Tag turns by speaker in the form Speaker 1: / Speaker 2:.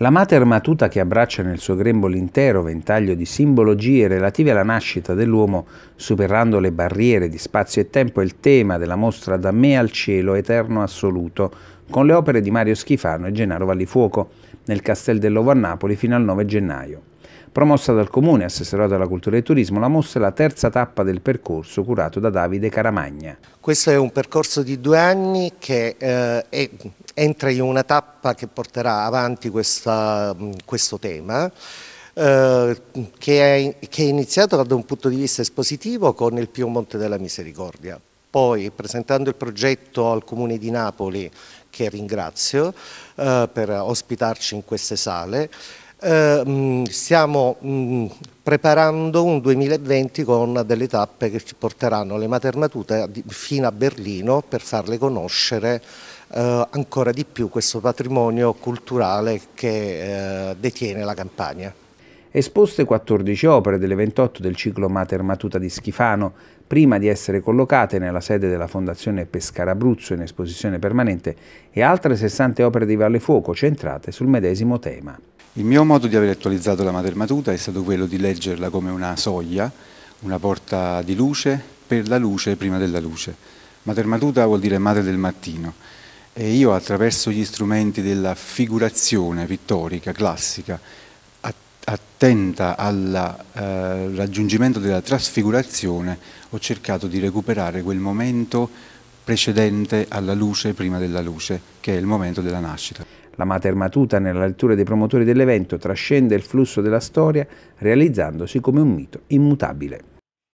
Speaker 1: La mater matuta che abbraccia nel suo grembo l'intero ventaglio di simbologie relative alla nascita dell'uomo, superando le barriere di spazio e tempo, è il tema della mostra Da me al cielo, eterno assoluto, con le opere di Mario Schifano e Gennaro Vallifuoco, nel Castel dell'Ovo a Napoli fino al 9 gennaio. Promossa dal Comune, assessorato alla cultura e turismo, la mossa è la terza tappa del percorso curato da Davide Caramagna.
Speaker 2: Questo è un percorso di due anni che eh, è, entra in una tappa che porterà avanti questa, questo tema. Eh, che, è, che è iniziato da un punto di vista espositivo con il Piemonte della Misericordia, poi presentando il progetto al Comune di Napoli, che ringrazio eh, per ospitarci in queste sale, eh, stiamo mh, mm, preparando un 2020 con delle tappe che ci porteranno le maternatute fino a Berlino per farle conoscere eh, ancora di più questo patrimonio culturale che eh, detiene la Campania
Speaker 1: esposte 14 opere delle 28 del ciclo Mater Matuta di Schifano, prima di essere collocate nella sede della Fondazione Pescara Abruzzo in esposizione permanente, e altre 60 opere di Valle Fuoco centrate sul medesimo tema.
Speaker 3: Il mio modo di aver attualizzato la Mater Matuta è stato quello di leggerla come una soglia, una porta di luce per la luce prima della luce. Mater Matuta vuol dire madre del mattino. E io attraverso gli strumenti della figurazione pittorica classica attenta al eh, raggiungimento della trasfigurazione, ho cercato di recuperare quel momento precedente alla luce, prima della luce, che è il momento della nascita. La Mater Matuta, nella
Speaker 1: lettura dei promotori dell'evento, trascende il flusso della storia, realizzandosi come un mito immutabile.